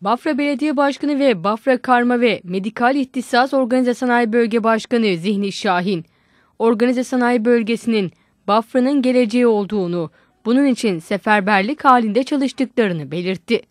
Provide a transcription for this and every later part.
Bafra Belediye Başkanı ve Bafra Karma ve Medikal İhtisas Organize Sanayi Bölge Başkanı Zihni Şahin, organize sanayi bölgesinin Bafra'nın geleceği olduğunu, bunun için seferberlik halinde çalıştıklarını belirtti.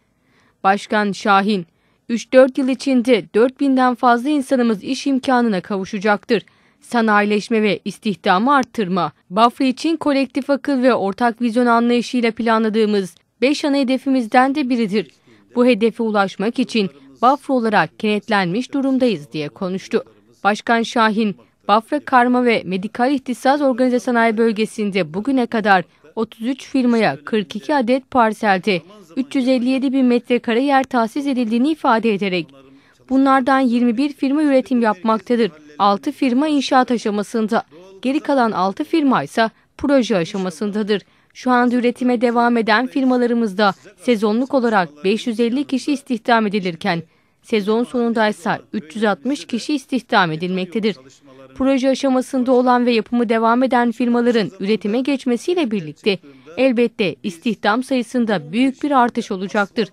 Başkan Şahin, 3-4 yıl içinde 4000'den fazla insanımız iş imkanına kavuşacaktır. Sanayileşme ve istihdamı arttırma, Bafra için kolektif akıl ve ortak vizyon anlayışıyla planladığımız 5 ana hedefimizden de biridir.'' Bu hedefe ulaşmak için Bafra olarak kenetlenmiş durumdayız diye konuştu. Başkan Şahin, Bafra Karma ve Medikal İhtisas Organize Sanayi Bölgesi'nde bugüne kadar 33 firmaya 42 adet parselde 357 bin metrekare yer tahsis edildiğini ifade ederek bunlardan 21 firma üretim yapmaktadır. 6 firma inşaat aşamasında, geri kalan 6 firma ise proje aşamasındadır. Şu anda üretime devam eden firmalarımızda sezonluk olarak 550 kişi istihdam edilirken sezon sonundaysa 360 kişi istihdam edilmektedir. Proje aşamasında olan ve yapımı devam eden firmaların üretime geçmesiyle birlikte elbette istihdam sayısında büyük bir artış olacaktır.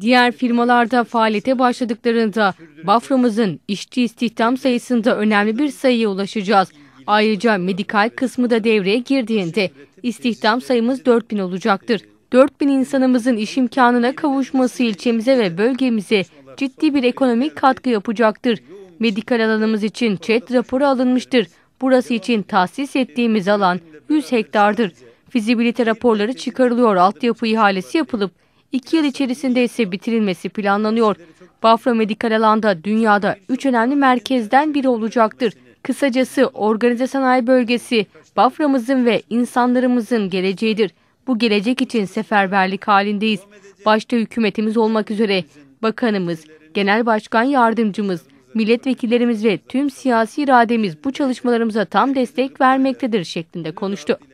Diğer firmalarda faaliyete başladıklarında Bafra'mızın işçi istihdam sayısında önemli bir sayıya ulaşacağız. Ayrıca medikal kısmı da devreye girdiğinde istihdam sayımız 4000 olacaktır. 4000 insanımızın iş imkanına kavuşması ilçemize ve bölgemize ciddi bir ekonomik katkı yapacaktır. Medikal alanımız için çet raporu alınmıştır. Burası için tahsis ettiğimiz alan 100 hektardır. Fizibilite raporları çıkarılıyor, altyapı ihalesi yapılıp 2 yıl içerisinde ise bitirilmesi planlanıyor. Bafra Medikal Alanda dünyada 3 önemli merkezden biri olacaktır. Kısacası organize sanayi bölgesi Bafra'mızın ve insanlarımızın geleceğidir. Bu gelecek için seferberlik halindeyiz. Başta hükümetimiz olmak üzere bakanımız, genel başkan yardımcımız, milletvekillerimiz ve tüm siyasi irademiz bu çalışmalarımıza tam destek vermektedir şeklinde konuştu.